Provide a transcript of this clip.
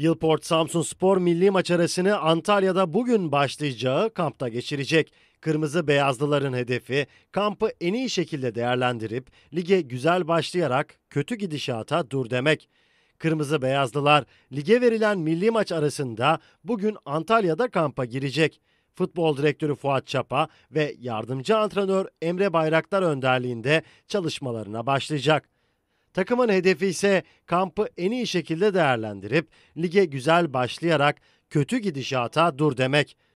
Yılport Samsun Spor milli maç arasını Antalya'da bugün başlayacağı kampta geçirecek. Kırmızı Beyazlıların hedefi kampı en iyi şekilde değerlendirip lige güzel başlayarak kötü gidişata dur demek. Kırmızı Beyazlılar lige verilen milli maç arasında bugün Antalya'da kampa girecek. Futbol direktörü Fuat Çapa ve yardımcı antrenör Emre Bayraktar önderliğinde çalışmalarına başlayacak. Takımın hedefi ise kampı en iyi şekilde değerlendirip lige güzel başlayarak kötü gidişata dur demek.